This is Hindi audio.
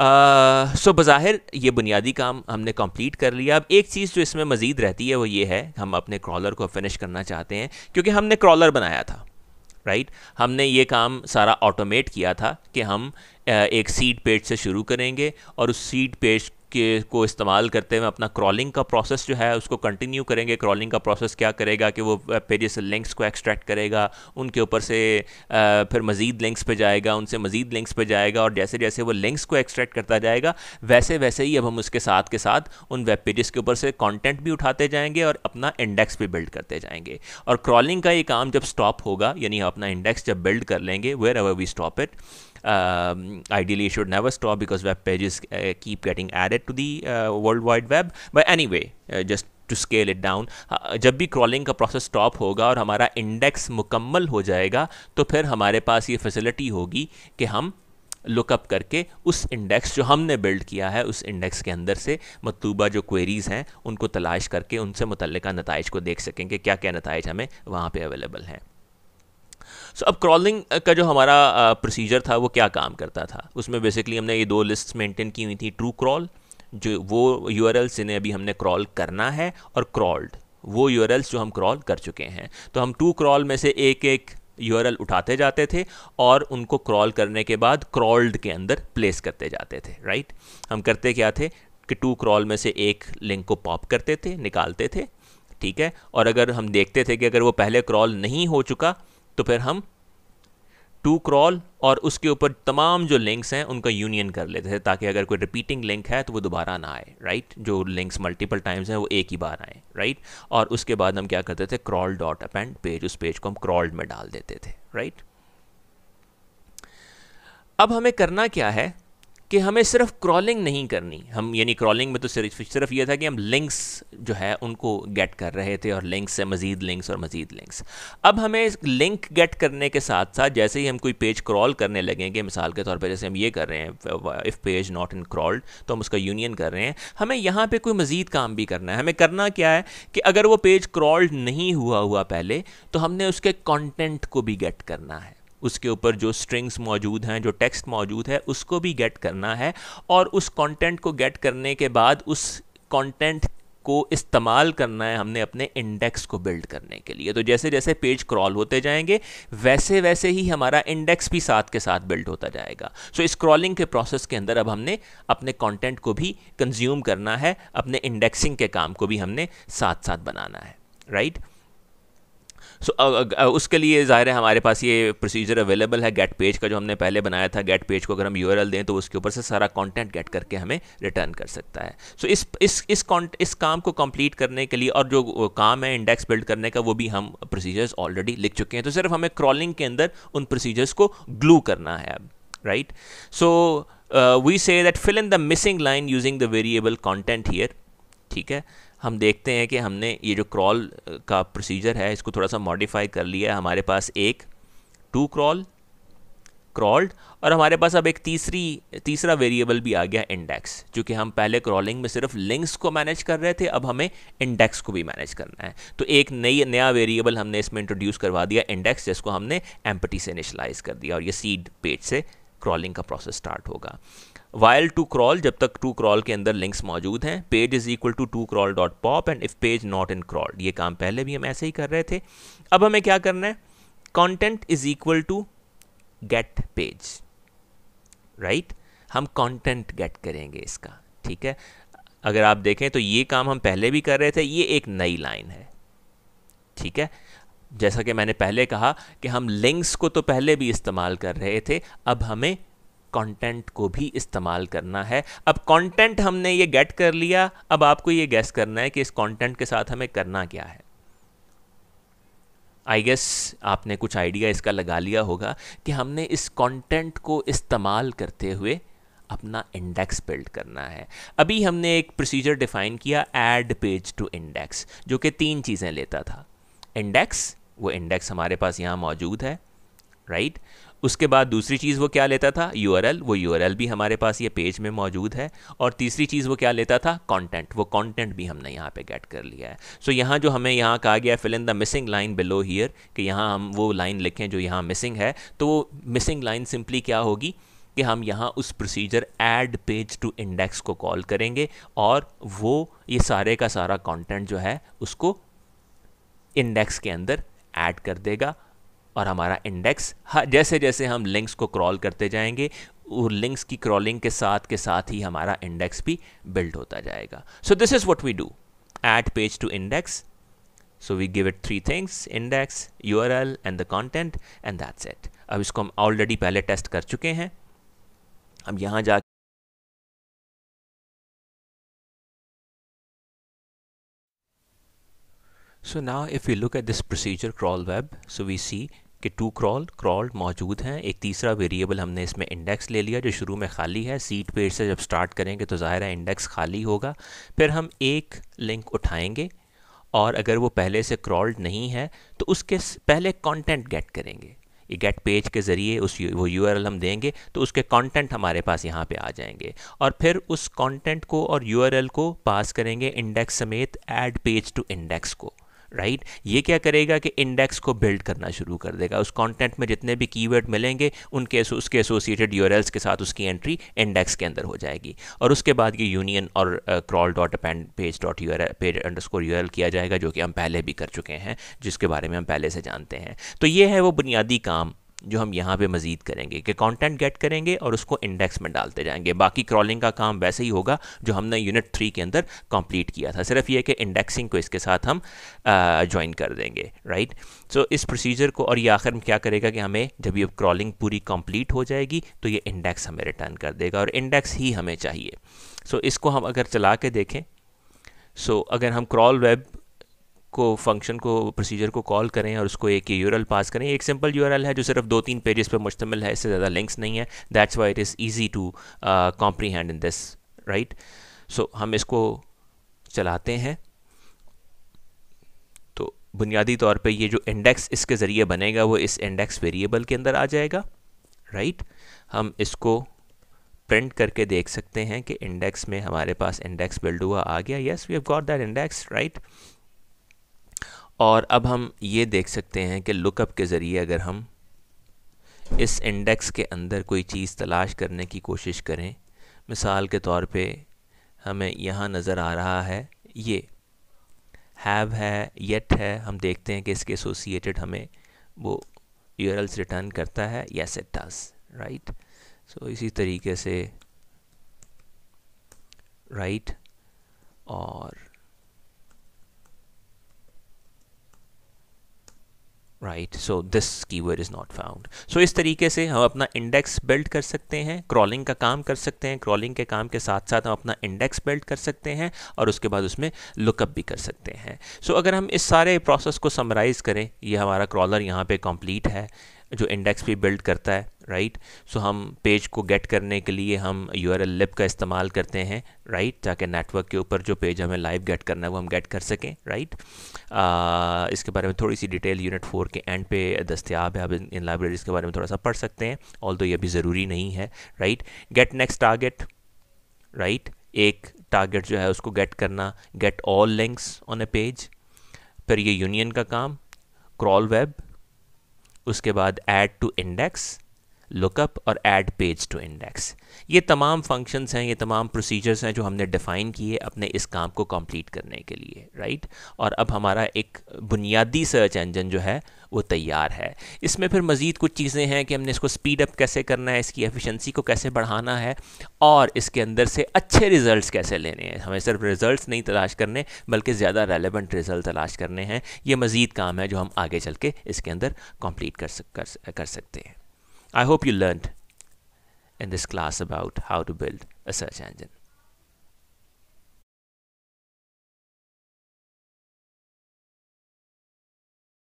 सो बज़ाहिर ये बुनियादी काम हमने कंप्लीट कर लिया अब एक चीज़ जो इसमें मज़ीद रहती है वो ये है हम अपने क्रॉलर को फिनिश करना चाहते हैं क्योंकि हमने क्रॉलर बनाया था राइट हमने ये काम सारा ऑटोमेट किया था कि हम एक सीड पेज से शुरू करेंगे और उस सीड पेज के को इस्तेमाल करते हुए अपना क्रॉलिंग का प्रोसेस जो है उसको कंटिन्यू करेंगे क्रॉलिंग का प्रोसेस क्या करेगा कि वो पेजेस से लिंक्स को एक्सट्रैक्ट करेगा उनके ऊपर से फिर मज़ीद लिंक्स पे जाएगा उनसे मज़ीद लिंक्स पे जाएगा और जैसे जैसे वो लिंक्स को एक्सट्रैक्ट करता जाएगा वैसे वैसे ही अब हम उसके साथ के साथ उन वेब पेजेस के ऊपर से कॉन्टेंट भी उठाते जाएंगे और अपना इंडेक्स भी बिल्ड करते जाएंगे और क्रॉलिंग का ये काम जब स्टॉप होगा यानी अपना इंडेक्स जब बिल्ड कर लेंगे wherever we stop it um, ideally it should never stop because web pages uh, keep getting added to the uh, world wide web but anyway uh, just to scale it down जब भी क्रॉलिंग का प्रोसेस स्टॉप होगा और हमारा इंडेक्स मुकम्मल हो जाएगा तो फिर हमारे पास ये फैसिलिटी होगी कि हम लुकअप करके उस इंडेक्स जो हमने बिल्ड किया है उस इंडेक्स के अंदर से मतलूबा जो क्वेरीज़ हैं उनको तलाश करके उनसे मुतल नतज को देख सकेंगे क्या क्या नतज हमें वहाँ पर अवेलेबल हैं सो अब क्रॉलिंग का जो हमारा प्रोसीजर था वो क्या काम करता था उसमें बेसिकली हमने ये दो लिस्ट मेंटेन की हुई थी ट्रू क्रॉल जो वो यू जिन्हें अभी हमने क्रॉल करना है और क्रॉल्ड वो यू जो हम क्रॉल कर चुके हैं तो हम टू क्रॉल में से एक एक यू उठाते जाते थे और उनको क्रॉल करने के बाद क्रॉल्ड के अंदर प्लेस करते जाते थे राइट हम करते क्या थे कि टू क्रॉल में से एक लिंक को पॉप करते थे निकालते थे ठीक है और अगर हम देखते थे कि अगर वो पहले क्रॉल नहीं हो चुका तो फिर हम टू क्रॉल और उसके ऊपर तमाम जो लिंक्स हैं उनका यूनियन कर लेते थे ताकि अगर कोई रिपीटिंग लिंक है तो वो दोबारा ना आए राइट जो लिंक्स मल्टीपल टाइम्स हैं वो एक ही बार आए राइट और उसके बाद हम क्या करते थे क्रॉल डॉट अपेंड पेज उस पेज को हम क्रॉल्ड में डाल देते थे राइट अब हमें करना क्या है कि हमें सिर्फ क्रॉलिंग नहीं करनी हम यानी क्रॉलिंग में तो सिर्फ सिर्फ ये था कि हम लिंक्स जो है उनको गेट कर रहे थे और लिंक्स से मज़ीद लिंक्स और मज़ीद लिंक्स अब हमें लिंक गेट करने के साथ साथ जैसे ही हम कोई पेज क्रॉल करने लगेंगे मिसाल के तौर पर जैसे हम ये कर रहे हैं if page not in crawled तो हम उसका यूनियन कर रहे हैं हमें यहाँ पर कोई मज़ीद काम भी करना है हमें करना क्या है कि अगर वो पेज क्रॉल्ड नहीं हुआ हुआ पहले तो हमने उसके कॉन्टेंट को भी गेट करना है उसके ऊपर जो स्ट्रिंग्स मौजूद हैं जो टेक्स्ट मौजूद है उसको भी गेट करना है और उस कंटेंट को गेट करने के बाद उस कंटेंट को इस्तेमाल करना है हमने अपने इंडेक्स को बिल्ड करने के लिए तो जैसे जैसे पेज क्रॉल होते जाएंगे वैसे वैसे ही हमारा इंडेक्स भी साथ के साथ बिल्ड होता जाएगा सो so, इस क्रॉलिंग के प्रोसेस के अंदर अब हमने अपने कंटेंट को भी कंज्यूम करना है अपने इंडेक्सिंग के काम को भी हमने साथ साथ बनाना है राइट right? सो उसके लिए ज़ाहिर है हमारे पास ये प्रोसीजर अवेलेबल है गेट पेज का जो हमने पहले बनाया था गेट पेज को अगर हम यू दें तो उसके ऊपर से सारा कॉन्टेंट गेट करके हमें रिटर्न कर सकता है सो so, इस इस इस इस काम को कंप्लीट करने के लिए और जो काम है इंडेक्स बिल्ड करने का वो भी हम प्रोसीजर्स ऑलरेडी लिख चुके हैं तो सिर्फ हमें क्रॉलिंग के अंदर उन प्रोसीजर्स को ग्लू करना है अब right so we say that fill in the missing line using the variable content here ठीक है हम देखते हैं कि हमने ये जो क्रॉल का प्रोसीजर है इसको थोड़ा सा मॉडिफाई कर लिया है हमारे पास एक टू क्रॉल क्रॉल्ड और हमारे पास अब एक तीसरी तीसरा वेरिएबल भी आ गया इंडेक्स क्योंकि हम पहले क्रॉलिंग में सिर्फ लिंक्स को मैनेज कर रहे थे अब हमें इंडेक्स को भी मैनेज करना है तो एक नई नया वेरिएबल हमने इसमें इंट्रोड्यूस करवा दिया इंडेक्स जिसको हमने एम्पटी से इनिशलाइज कर दिया और ये सीड पेज से क्रॉलिंग का प्रोसेस स्टार्ट होगा वाइल टू क्रॉल जब तक टू क्रॉल के अंदर लिंक्स मौजूद हैं page is equal to to crawl dot pop and if page not in crawl ये काम पहले भी हम ऐसे ही कर रहे थे अब हमें क्या करना है content is equal to get page right हम कॉन्टेंट गेट करेंगे इसका ठीक है अगर आप देखें तो ये काम हम पहले भी कर रहे थे ये एक नई लाइन है ठीक है जैसा कि मैंने पहले कहा कि हम लिंक्स को तो पहले भी इस्तेमाल कर रहे थे अब हमें कंटेंट को भी इस्तेमाल करना है अब कंटेंट हमने ये गेट कर लिया अब आपको ये गैस करना है कि इस कंटेंट के साथ हमें करना क्या है आई गेस आपने कुछ आइडिया इसका लगा लिया होगा कि हमने इस कंटेंट को इस्तेमाल करते हुए अपना इंडेक्स बिल्ड करना है अभी हमने एक प्रोसीजर डिफाइन किया एड पेज टू इंडेक्स जो कि तीन चीज़ें लेता था इंडेक्स वो इंडेक्स हमारे पास यहाँ मौजूद है राइट उसके बाद दूसरी चीज़ वो क्या लेता था यू वो यू भी हमारे पास ये पेज में मौजूद है और तीसरी चीज़ वो क्या लेता था कॉन्टेंट वो कॉन्टेंट भी हमने यहाँ पे गेट कर लिया है सो so, यहाँ जो हमें यहाँ कहा गया fill in the missing line below here कि यहाँ हम वो लाइन लिखें जो यहाँ मिसिंग है तो वो मिसिंग लाइन सिंपली क्या होगी कि हम यहाँ उस procedure add page to index को कॉल करेंगे और वो ये सारे का सारा कॉन्टेंट जो है उसको इंडेक्स के अंदर एड कर देगा और हमारा इंडेक्स हाँ, जैसे जैसे हम लिंक्स को क्रॉल करते जाएंगे लिंक्स की क्रॉलिंग के साथ के साथ ही हमारा इंडेक्स भी बिल्ड होता जाएगा so this is what we do at page to index so we give it three things index U R L and the content and that set अब इसको हम ऑलरेडी पहले टेस्ट कर चुके हैं अब यहाँ जा So now if we look at this procedure crawl web, so we see कि टू क्रॉल क्रॉल मौजूद हैं एक तीसरा वेरिएबल हमने इसमें इंडेक्स ले लिया जो शुरू में खाली है सीट पेज से जब स्टार्ट करेंगे तो ज़ाहिर है इंडेक्स खाली होगा फिर हम एक लिंक उठाएंगे और अगर वो पहले से क्रॉल्ड नहीं है तो उसके पहले कंटेंट गेट करेंगे ये गेट पेज के ज़रिए उस वो यू हम देंगे तो उसके कंटेंट हमारे पास यहाँ पे आ जाएंगे और फिर उस कंटेंट को और यू को पास करेंगे इंडेक्स समेत ऐड पेज टू इंडेक्स को राइट right? ये क्या करेगा कि इंडेक्स को बिल्ड करना शुरू कर देगा उस कंटेंट में जितने भी कीवर्ड मिलेंगे उनके उसके एसोसिएटेड यूआरएल्स के साथ उसकी एंट्री इंडेक्स के अंदर हो जाएगी और उसके बाद ये यूनियन और crawl dot append page dot U page underscore U किया जाएगा जो कि हम पहले भी कर चुके हैं जिसके बारे में हम पहले से जानते हैं तो ये है वो बुनियादी काम जो हम यहाँ पे मज़ीद करेंगे कि कंटेंट गेट करेंगे और उसको इंडेक्स में डालते जाएंगे बाकी क्रॉलिंग का काम वैसे ही होगा जो हमने यूनिट थ्री के अंदर कंप्लीट किया था सिर्फ ये कि इंडेक्सिंग को इसके साथ हम ज्वाइन कर देंगे राइट सो so, इस प्रोसीजर को और ये आखिर में क्या करेगा कि हमें जब ये क्रॉलिंग पूरी कम्प्लीट हो जाएगी तो ये इंडेक्स हमें रिटर्न कर देगा और इंडेक्स ही हमें चाहिए सो so, इसको हम अगर चला के देखें सो so, अगर हम क्रॉल वेब को फंक्शन को प्रोसीजर को कॉल करें और उसको एक यू पास करें एक सिंपल यू है जो सिर्फ दो तीन पेजेस पर मुश्तमिल है इससे ज़्यादा लिंक्स नहीं है that's why it is easy to comprehend in this right so हम इसको चलाते हैं तो बुनियादी तौर पे ये जो इंडेक्स इसके ज़रिए बनेगा वो इस इंडेक्स वेरिएबल के अंदर आ जाएगा राइट हम इसको प्रिंट करके देख सकते हैं कि इंडेक्स में हमारे पास इंडेक्स बिल्ड हुआ आ गया yes we have got that index right और अब हम ये देख सकते हैं कि लुकअप के ज़रिए अगर हम इस इंडेक्स के अंदर कोई चीज़ तलाश करने की कोशिश करें मिसाल के तौर पे हमें यहाँ नज़र आ रहा है ये हैव है येट है हम देखते हैं कि इसके एसोसिएटेड हमें वो यूरल्स रिटर्न करता है या इट राइट सो इसी तरीके से राइट right, और right so this keyword is not found so इस तरीके से हम अपना इंडेक्स बिल्ड कर सकते हैं क्रॉलिंग का काम कर सकते हैं क्रॉलिंग के काम के साथ साथ हम अपना इंडेक्स बिल्ड कर सकते हैं और उसके बाद उसमें लुकअप भी कर सकते हैं सो so, अगर हम इस सारे प्रोसेस को समराइज़ करें ये हमारा क्रॉलर यहाँ पे कंप्लीट है जो इंडेक्स भी बिल्ड करता है राइट right? सो so, हम पेज को गेट करने के लिए हम यू आर एल लिप का इस्तेमाल करते हैं राइट right? ताकि नेटवर्क के ऊपर जो पेज हमें लाइव गेट करना है वो हम गेट कर सकें राइट right? इसके बारे में थोड़ी सी डिटेल यूनिट फोर के एंड पे दस्तियाब है आप इन, इन लाइब्रेरीज़ के बारे में थोड़ा सा पढ़ सकते हैं ऑल तो ये भी ज़रूरी नहीं है right get next target right एक टारगेट जो है उसको गेट करना get all links on a page फिर ये यूनियन का काम क्रॉल वेब उसके बाद ऐड टू इंडेक्स लुकअप और ऐड पेज टू इंडेक्स ये तमाम फंक्शंस हैं ये तमाम प्रोसीजर्स हैं जो हमने डिफ़ाइन किए अपने इस काम को कंप्लीट करने के लिए राइट और अब हमारा एक बुनियादी सर्च इंजन जो है वो तैयार है इसमें फिर मज़ीद कुछ चीज़ें हैं कि हमने इसको स्पीड अप कैसे करना है इसकी एफिशिएंसी को कैसे बढ़ाना है और इसके अंदर से अच्छे रिजल्ट्स कैसे लेने हैं हमें सिर्फ रिजल्ट्स नहीं तलाश करने बल्कि ज़्यादा रेलिवेंट रिजल्ट तलाश करने हैं ये मज़ीद काम है जो हम आगे चल के इसके अंदर कम्प्लीट कर, सक, कर, कर सकते हैं I hope you learn in this class about how to build a search engine